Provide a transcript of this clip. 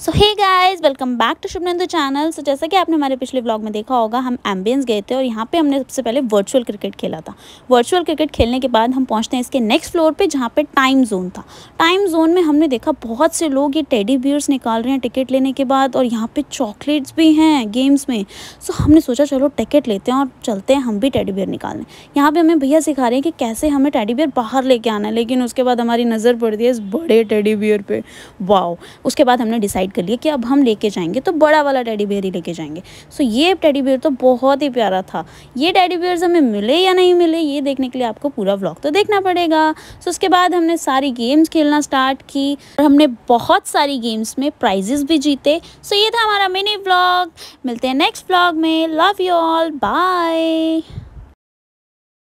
so hey guys welcome back to Shubhnandu channel so जैसा कि आपने हमारे पिछले व्लॉग में देखा होगा हम एम्बियंस गए थे और यहाँ पे हमने सबसे पहले वर्चुअल क्रिकेट खेला था वर्चुअल क्रिकेट खेलने के बाद हम पहुँचते हैं इसके नेक्स्ट फ्लोर पे जहाँ पे टाइम जोन था टाइम जोन में हमने देखा बहुत से लोग ये टेडी बियर्स निकाल रहे हैं टिकट लेने के बाद और यहाँ पर चॉकलेट्स भी हैं गेम्स में सो so, हमने सोचा चलो टिकट लेते हैं और चलते हैं हम भी टेडी बियर निकालने यहाँ पर हमें भैया सिखा रहे हैं कि कैसे हमें टेडी बियर बाहर लेके आना है लेकिन उसके बाद हमारी नज़र पड़ती है इस बड़े टेडी बियर पर वाओ उसके बाद हमने डिसाइड डिसाइड कर लिया कि अब हम लेके जाएंगे तो बड़ा वाला टेडी बेयर ही लेके जाएंगे सो so, ये टेडी बेयर तो बहुत ही प्यारा था ये टेडी बेयर हमें मिले या नहीं मिले ये देखने के लिए आपको पूरा ब्लॉग तो देखना पड़ेगा सो so, उसके बाद हमने सारी गेम्स खेलना स्टार्ट की और हमने बहुत सारी गेम्स में प्राइजेस भी जीते सो so, ये था हमारा मिनी ब्लॉग मिलते हैं नेक्स्ट ब्लॉग में लव यू ऑल बाय